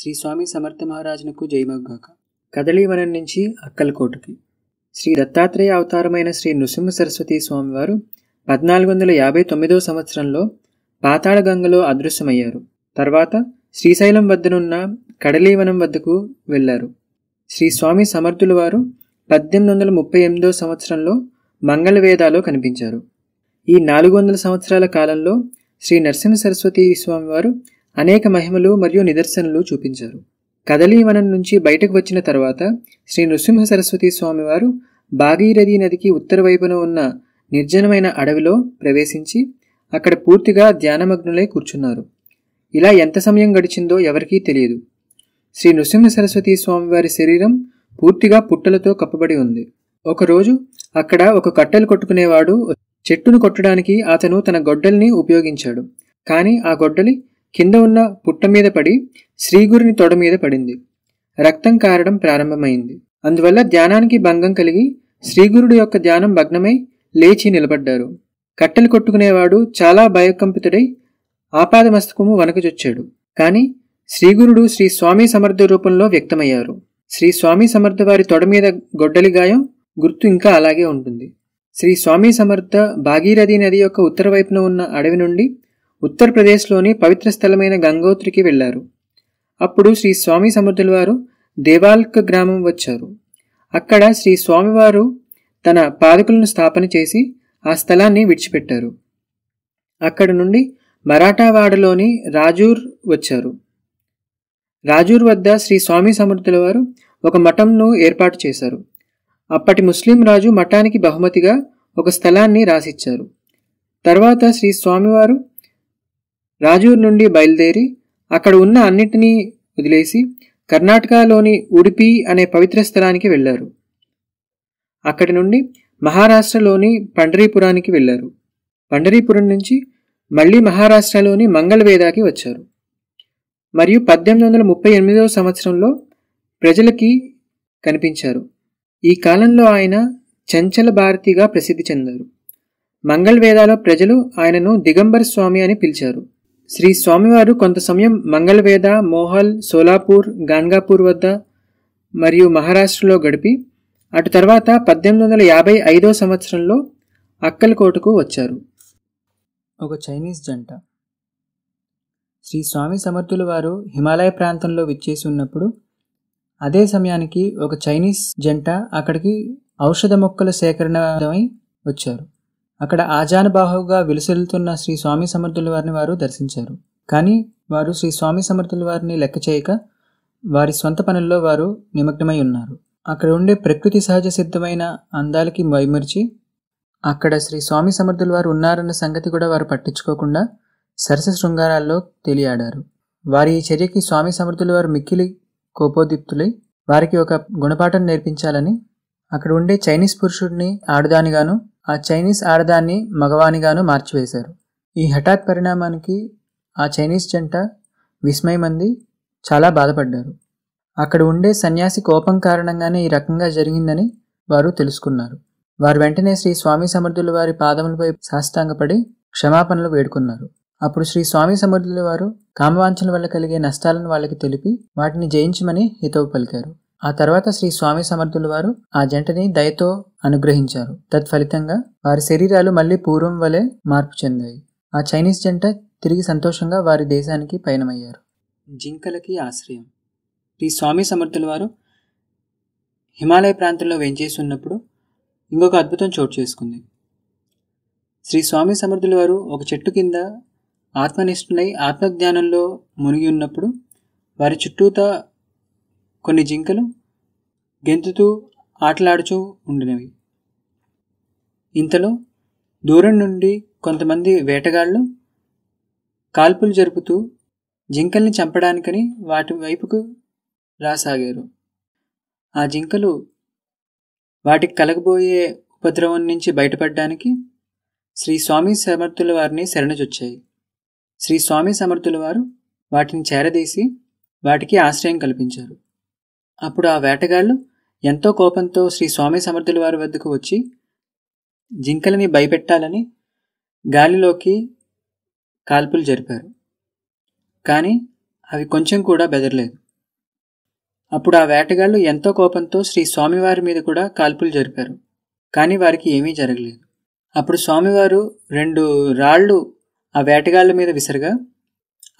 శ్రీ స్వామి సమర్థ మహారాజునకు జయమగ్గాక కదళీవనం నుంచి అక్కలకోటకి శ్రీ దత్తాత్రేయ అవతారమైన శ్రీ నృసింహ సరస్వతి స్వామివారు పద్నాలుగు వందల యాభై తొమ్మిదో సంవత్సరంలో పాతాళగంగలో అదృశ్యమయ్యారు తర్వాత శ్రీశైలం వద్దనున్న కడలీవనం వద్దకు వెళ్ళారు శ్రీ స్వామి సమర్థుల వారు పద్దెనిమిది వందల ముప్పై ఎనిమిదో సంవత్సరంలో మంగళవేదాలో కనిపించారు ఈ నాలుగు వందల సంవత్సరాల కాలంలో శ్రీ నరసింహ సరస్వతి స్వామివారు అనేక మహిమలు మరియు నిదర్శనలు చూపించారు కదలీవనం నుంచి బయటకు వచ్చిన తర్వాత శ్రీ నృసింహ సరస్వతి స్వామివారు భాగీరథి నదికి ఉత్తర వైపున ఉన్న నిర్జనమైన అడవిలో ప్రవేశించి అక్కడ పూర్తిగా ధ్యానమగ్నులై కూర్చున్నారు ఇలా ఎంత సమయం గడిచిందో ఎవరికీ తెలియదు శ్రీ నృసింహ సరస్వతి స్వామివారి శరీరం పూర్తిగా పుట్టలతో కప్పబడి ఉంది ఒకరోజు అక్కడ ఒక కట్టెలు కొట్టుకునేవాడు చెట్టును కొట్టడానికి అతను తన గొడ్డల్ని ఉపయోగించాడు కానీ ఆ గొడ్డలి కింద ఉన్న పుట్ట మీద పడి శ్రీగురుని తొడ మీద పడింది రక్తం కారడం ప్రారంభమైంది అందువల్ల ధ్యానానికి భంగం కలిగి శ్రీగురుడు యొక్క ధ్యానం భగ్నమై లేచి నిలబడ్డారు కట్టెలు కొట్టుకునేవాడు చాలా భయకంపితుడై ఆపాదమస్తకము వనకచొచ్చాడు కానీ శ్రీగురుడు శ్రీ స్వామి సమర్థ రూపంలో వ్యక్తమయ్యారు శ్రీ స్వామి సమర్థ వారి తొడ మీద గొడ్డలి గాయం గుర్తు ఇంకా అలాగే ఉంటుంది శ్రీ స్వామి సమర్థ భాగీరథి నది యొక్క ఉత్తర వైపున ఉన్న అడవి నుండి ఉత్తరప్రదేశ్లోని పవిత్ర స్థలమైన గంగోత్రికి వెళ్లారు అప్పుడు శ్రీ స్వామి సమర్థుల వారు దేవాల్క గ్రామం వచ్చారు అక్కడ శ్రీ స్వామివారు తన పాదకులను స్థాపన చేసి ఆ స్థలాన్ని విడిచిపెట్టారు అక్కడ నుండి మరాఠావాడలోని రాజూర్ వచ్చారు రాజూర్ వద్ద శ్రీ స్వామి సమర్థుల వారు ఒక మఠంను ఏర్పాటు చేశారు అప్పటి ముస్లిం రాజు మఠానికి బహుమతిగా ఒక స్థలాన్ని రాసిచ్చారు తర్వాత శ్రీ స్వామివారు రాజూర్ నుండి బయలుదేరి అక్కడ ఉన్న అన్నిటినీ వదిలేసి కర్ణాటకలోని ఉడిపి అనే పవిత్ర స్థలానికి వెళ్ళారు అక్కడి నుండి మహారాష్ట్రలోని పండరీపురానికి వెళ్ళారు పండరీపురం నుంచి మళ్ళీ మహారాష్ట్రలోని మంగళవేదాకి వచ్చారు మరియు పద్దెనిమిది వందల ముప్పై ఎనిమిదవ సంవత్సరంలో ప్రజలకి కనిపించారు ఈ కాలంలో ఆయన చంచల భారతిగా ప్రసిద్ధి చెందారు మంగళవేదాలో ప్రజలు ఆయనను దిగంబర స్వామి అని పిలిచారు శ్రీ స్వామివారు కొంత సమయం మంగళవేద మోహల్ సోలాపూర్ గాన్గాపూర్ వద్ద మరియు మహారాష్ట్రలో గడిపి అటు తర్వాత పద్దెనిమిది వందల యాభై ఐదో సంవత్సరంలో అక్కలకోటకు వచ్చారు ఒక చైనీస్ జంట శ్రీ స్వామి సమర్థుల వారు హిమాలయ ప్రాంతంలో విచ్చేసి ఉన్నప్పుడు అదే సమయానికి ఒక చైనీస్ జంట అక్కడికి ఔషధ మొక్కల సేకరణమై వచ్చారు అక్కడ ఆజానుబాహువుగా విలుసెల్లుతున్న శ్రీ స్వామి సమర్థుల వారిని వారు దర్శించారు కానీ వారు శ్రీ స్వామి సమర్థుల వారిని లెక్క చేయక వారి స్వంత పనుల్లో వారు నిమగ్నమై ఉన్నారు అక్కడ ఉండే ప్రకృతి సహజ సిద్ధమైన అందాలకి మైమర్చి అక్కడ శ్రీ స్వామి సమర్థుల వారు ఉన్నారన్న సంగతి కూడా వారు పట్టించుకోకుండా సరస శృంగారాల్లో తెలియాడారు వారి ఈ చర్యకి స్వామి సమర్థుల వారు మిక్కిలి కోపోదీప్తులై వారికి ఒక గుణపాఠం నేర్పించాలని అక్కడ ఉండే చైనీస్ పురుషుడిని ఆడదానిగాను ఆ చైనీస్ ఆడదాన్ని మగవానిగాను మార్చివేశారు ఈ హఠాత్ పరిణామానికి ఆ చైనీస్ జంట విస్మయమంది చాలా బాధపడ్డారు అక్కడ ఉండే సన్యాసి కోపం కారణంగానే ఈ రకంగా జరిగిందని వారు తెలుసుకున్నారు వారు వెంటనే శ్రీ స్వామి సమర్థుల వారి పాదములపై సాష్టాంగపడి క్షమాపణలు వేడుకున్నారు అప్పుడు శ్రీ స్వామి సమర్థుల వారు కామవాంఛన వల్ల కలిగే నష్టాలను వాళ్ళకి తెలిపి వాటిని జయించమని హితవు పలికారు ఆ తర్వాత శ్రీ స్వామి సమర్థులు వారు ఆ జంటని దయతో అనుగ్రహించారు తత్ఫలితంగా వారి శరీరాలు మళ్ళీ పూర్వం వలె మార్పు చెందాయి ఆ చైనీస్ జంట తిరిగి సంతోషంగా వారి దేశానికి పయనమయ్యారు జింకలకి ఆశ్రయం శ్రీ స్వామి సమర్థుల వారు హిమాలయ ప్రాంతంలో వెంచేసి ఉన్నప్పుడు ఇంకొక అద్భుతం చోటు చేసుకుంది శ్రీ స్వామి సమర్థుల వారు ఒక చెట్టు కింద ఆత్మనిష్ఠులై ఆత్మజ్ఞానంలో మునిగి ఉన్నప్పుడు వారి చుట్టూత కొన్ని జింకలు గెంతుతూ ఆటలాడుచూ ఉండినవి ఇంతలో దూరం నుండి కొంతమంది వేటగాళ్ళు కాల్పులు జరుపుతూ జింకల్ని చంపడానికని వాటి వైపుకు రాసాగారు ఆ జింకలు వాటికి కలగబోయే ఉపద్రవం నుంచి బయటపడడానికి శ్రీ స్వామి సమర్థుల వారిని శరణజొచ్చాయి శ్రీ స్వామి సమర్థుల వారు వాటిని చేరదీసి వాటికి ఆశ్రయం కల్పించారు అప్పుడు ఆ వేటగాళ్ళు ఎంతో కోపంతో శ్రీ స్వామి సమర్థుల వారి వద్దకు వచ్చి జింకలని భయపెట్టాలని గాలిలోకి కాల్పులు జరిపారు కానీ అవి కొంచెం కూడా బెదరలేదు అప్పుడు ఆ వేటగాళ్ళు ఎంతో కోపంతో శ్రీ స్వామివారి మీద కూడా కాల్పులు జరిపారు కానీ వారికి ఏమీ జరగలేదు అప్పుడు స్వామివారు రెండు రాళ్ళు ఆ వేటగాళ్ళ మీద విసరగా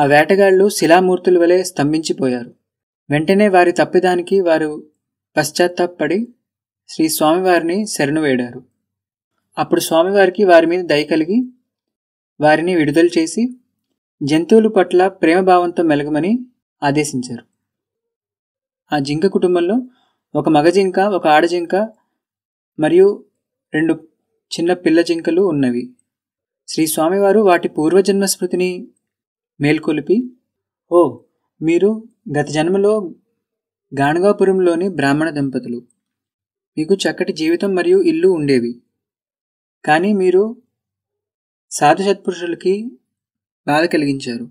ఆ వేటగాళ్ళు శిలామూర్తుల వలె స్తంభించిపోయారు వెంటనే వారి తప్పిదానికి వారు పశ్చాత్తాపడి శ్రీ స్వామివారిని శరణు వేడారు అప్పుడు స్వామివారికి వారి మీద దయ కలిగి వారిని విడుదల చేసి జంతువుల పట్ల ప్రేమభావంతో మెలగమని ఆదేశించారు ఆ జింక కుటుంబంలో ఒక మగ జింక ఒక ఆడ జింక మరియు రెండు చిన్న పిల్ల జింకలు ఉన్నవి శ్రీ స్వామివారు వాటి పూర్వజన్మ స్మృతిని మేల్కొలిపి ఓ మీరు గత జన్మలో గాణగాపురంలోని బ్రాహ్మణ దంపతులు మీకు చక్కటి జీవితం మరియు ఇల్లు ఉండేవి కానీ మీరు సాధు సత్పురుషులకి బాధ కలిగించారు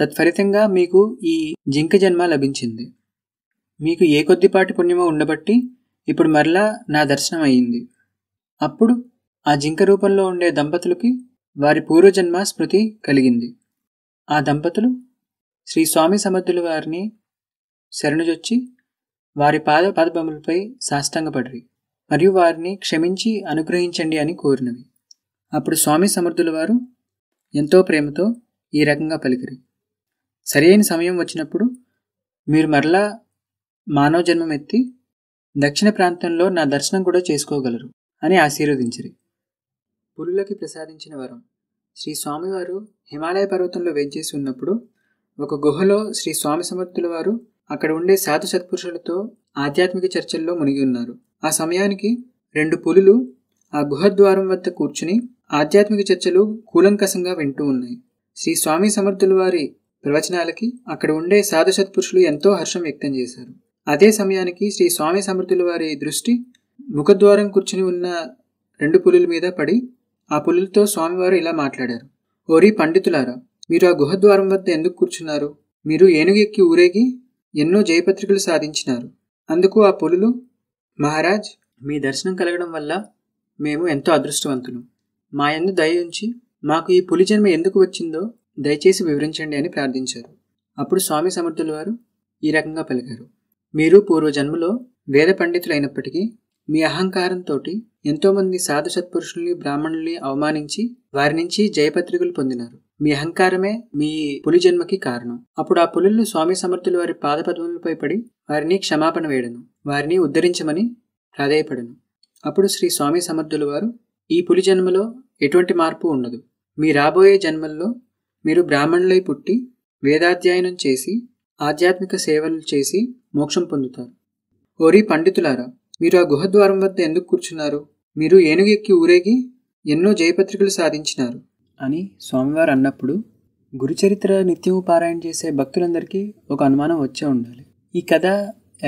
తత్ఫలితంగా మీకు ఈ జింక జన్మ లభించింది మీకు ఏ కొద్దిపాటి పుణ్యమో ఉండబట్టి ఇప్పుడు మరలా నా దర్శనం అయ్యింది అప్పుడు ఆ జింక రూపంలో ఉండే దంపతులకి వారి పూర్వజన్మ స్మృతి కలిగింది ఆ దంపతులు శ్రీ స్వామి సమర్థుల వారిని శరణుజొచ్చి వారి పాద పదభములపై సాష్టంగపడ్రి మరియు వారిని క్షమించి అనుగ్రహించండి అని కోరినవి అప్పుడు స్వామి సమర్థుల వారు ఎంతో ప్రేమతో ఈ రకంగా పలికిరి సరైన సమయం వచ్చినప్పుడు మీరు మరలా మానవ జన్మం ఎత్తి దక్షిణ ప్రాంతంలో నా దర్శనం కూడా చేసుకోగలరు అని ఆశీర్వదించిరి పులులకి ప్రసాదించిన వరం శ్రీ స్వామివారు హిమాలయ పర్వతంలో వేంచేసి ఉన్నప్పుడు ఒక గుహలో శ్రీ స్వామి సమర్థుల వారు అక్కడ ఉండే సాధు సత్పురుషులతో ఆధ్యాత్మిక చర్చల్లో మునిగి ఉన్నారు ఆ సమయానికి రెండు పులులు ఆ గుహద్వారం వద్ద కూర్చుని ఆధ్యాత్మిక చర్చలు కూలంకషంగా వింటూ ఉన్నాయి శ్రీ స్వామి సమర్థుల వారి ప్రవచనాలకి అక్కడ ఉండే సాధు సత్పురుషులు ఎంతో హర్షం వ్యక్తం చేశారు అదే సమయానికి శ్రీ స్వామి సమర్థుల వారి దృష్టి ముఖద్వారం కూర్చుని ఉన్న రెండు పులుల మీద పడి ఆ పులులతో స్వామివారు ఇలా మాట్లాడారు ఓరి పండితులారా మీరు ఆ గుహద్వారం వద్ద ఎందుకు కూర్చున్నారు మీరు ఏనుగెక్కి ఊరేగి ఎన్నో జయపత్రికలు సాధించినారు అందుకు ఆ పులులు మహారాజ్ మీ దర్శనం కలగడం వల్ల మేము ఎంతో అదృష్టవంతులు మా ఎందు దయ ఉంచి మాకు ఈ పులి జన్మ ఎందుకు వచ్చిందో దయచేసి వివరించండి అని ప్రార్థించారు అప్పుడు స్వామి సమర్థుల వారు ఈ రకంగా పలికారు మీరు పూర్వ జన్మలో వేద పండితులైనప్పటికీ మీ అహంకారంతో ఎంతోమంది సాధు సత్పురుషుల్ని బ్రాహ్మణుల్ని అవమానించి వారి నుంచి జయపత్రికలు పొందినారు మీ అహంకారమే మీ పులి జన్మకి కారణం అప్పుడు ఆ పులులు స్వామి సమర్థులు వారి పాదపద్మములపై పడి వారిని క్షమాపణ వేయడను వారిని ఉద్ధరించమని ప్రాధేయపడను అప్పుడు శ్రీ స్వామి సమర్థులు వారు ఈ పులి జన్మలో ఎటువంటి మార్పు ఉండదు మీ రాబోయే జన్మల్లో మీరు బ్రాహ్మణులై పుట్టి వేదాధ్యయనం చేసి ఆధ్యాత్మిక సేవలు చేసి మోక్షం పొందుతారు ఓరి పండితులారా మీరు ఆ గుహద్వారం వద్ద ఎందుకు కూర్చున్నారు మీరు ఏనుగు ఎక్కి ఊరేగి ఎన్నో జయపత్రికలు సాధించినారు అని స్వామివారు అన్నప్పుడు గురుచరిత్ర నిత్యము పారాయణ చేసే భక్తులందరికీ ఒక అనుమానం వచ్చే ఉండాలి ఈ కథ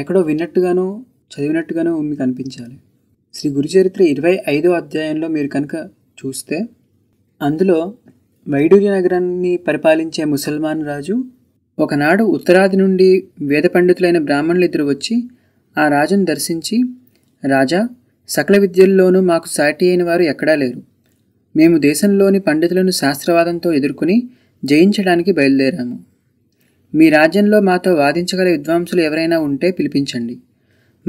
ఎక్కడో విన్నట్టుగానో చదివినట్టుగానో మీకు అనిపించాలి శ్రీ గురుచరిత్ర ఇరవై ఐదో అధ్యాయంలో మీరు కనుక చూస్తే అందులో వైడూర్య నగరాన్ని పరిపాలించే ముసల్మాన్ రాజు ఒకనాడు ఉత్తరాది నుండి వేద పండితులైన బ్రాహ్మణులు ఇద్దరు వచ్చి ఆ రాజును దర్శించి రాజా సకల విద్యల్లోనూ మాకు సాటి అయిన వారు ఎక్కడా లేరు మేము దేశంలోని పండితులను శాస్త్రవాదంతో ఎదుర్కొని జయించడానికి బయలుదేరాము మీ రాజ్యంలో మాతో వాదించగల విద్వాంసులు ఎవరైనా ఉంటే పిలిపించండి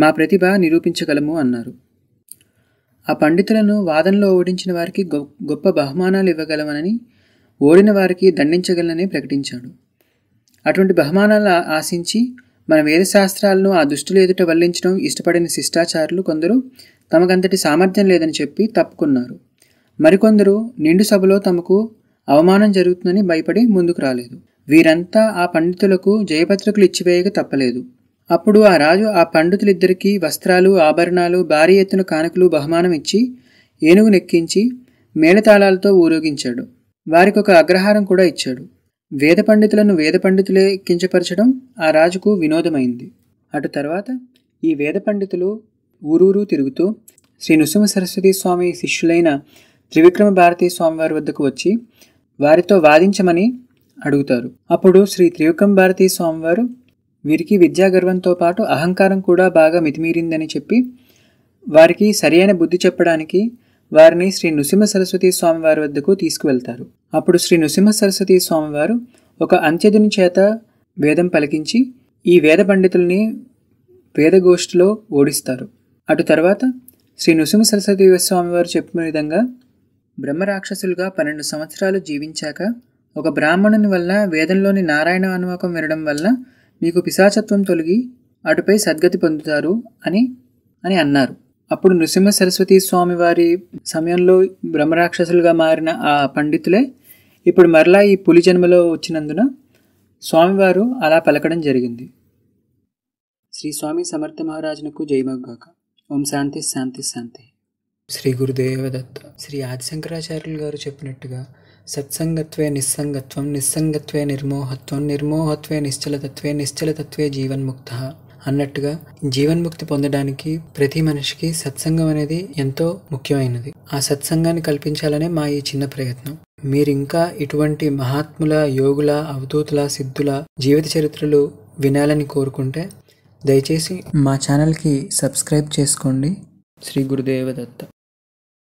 మా ప్రతిభ నిరూపించగలము అన్నారు ఆ పండితులను వాదనలో ఓడించిన వారికి గొప్ప బహుమానాలు ఇవ్వగలమనని ఓడిన వారికి దండించగలనని ప్రకటించాడు అటువంటి బహుమానాలు ఆశించి మన వేదశాస్త్రాలను ఆ దుష్టులు ఎదుట వల్లించడం ఇష్టపడిన శిష్టాచారులు కొందరు తమకంతటి సామర్థ్యం లేదని చెప్పి తప్పుకున్నారు మరికొందరు నిండు సభలో తమకు అవమానం జరుగుతుందని భయపడి ముందుకు రాలేదు వీరంతా ఆ పండితులకు జయపత్రికలు ఇచ్చివేయక తప్పలేదు అప్పుడు ఆ రాజు ఆ పండితులిద్దరికీ వస్త్రాలు ఆభరణాలు భారీ ఎత్తున కానుకలు బహుమానం ఇచ్చి ఏనుగు నెక్కించి మేళతాళాలతో ఊరేగించాడు వారికి ఒక అగ్రహారం కూడా ఇచ్చాడు వేద పండితులను వేద పండితులే కించపరచడం ఆ రాజుకు వినోదమైంది అటు తర్వాత ఈ వేద పండితులు ఊరూరు తిరుగుతూ శ్రీ నృసింహ సరస్వతి స్వామి శిష్యులైన త్రివిక్రమ భారతీ స్వామివారి వద్దకు వచ్చి వారితో వాదించమని అడుగుతారు అప్పుడు శ్రీ త్రివిక్రమ భారతీ స్వామివారు వీరికి విద్యాగర్వంతో పాటు అహంకారం కూడా బాగా మితిమీరిందని చెప్పి వారికి సరియైన బుద్ధి చెప్పడానికి వారిని శ్రీ నృసింహ సరస్వతి స్వామివారి వద్దకు తీసుకువెళ్తారు అప్పుడు శ్రీ నృసింహ సరస్వతి స్వామివారు ఒక అంత్యదుని చేత వేదం పలికించి ఈ వేద పండితుల్ని వేదగోష్ఠిలో ఓడిస్తారు అటు తర్వాత శ్రీ నృసింహ సరస్వతి స్వామివారు చెప్పిన విధంగా బ్రహ్మరాక్షసులుగా పన్నెండు సంవత్సరాలు జీవించాక ఒక బ్రాహ్మణుని వల్ల వేదంలోని నారాయణ అనువాకం వినడం వల్ల మీకు పిశాచత్వం తొలగి అటుపై సద్గతి పొందుతారు అని అని అన్నారు అప్పుడు నృసింహ సరస్వతి స్వామి వారి సమయంలో బ్రహ్మరాక్షసులుగా మారిన ఆ పండితులే ఇప్పుడు మరలా ఈ పులి జన్మలో వచ్చినందున స్వామివారు అలా పలకడం జరిగింది శ్రీ స్వామి సమర్థ మహారాజునకు జయమగ్గాక ఓం శాంతి శాంతి శాంతి శ్రీ గురుదేవదత్త శ్రీ ఆదిశంకరాచార్యులు గారు చెప్పినట్టుగా సత్సంగత్వే నిస్సంగత్వం నిస్సంగత్వే నిర్మోహత్వం నిర్మోహత్వే నిశ్చలతత్వే నిశ్చలతత్వే జీవన్ముక్త అన్నట్టుగా జీవన్ముక్తి పొందడానికి ప్రతి మనిషికి సత్సంగం అనేది ఎంతో ముఖ్యమైనది ఆ సత్సంగాన్ని కల్పించాలనే మా ఈ చిన్న ప్రయత్నం మీరు ఇంకా ఇటువంటి మహాత్ముల యోగుల అవధూతుల సిద్ధుల జీవిత చరిత్రలు వినాలని కోరుకుంటే దయచేసి మా ఛానల్కి సబ్స్క్రైబ్ చేసుకోండి శ్రీ గురుదేవదత్త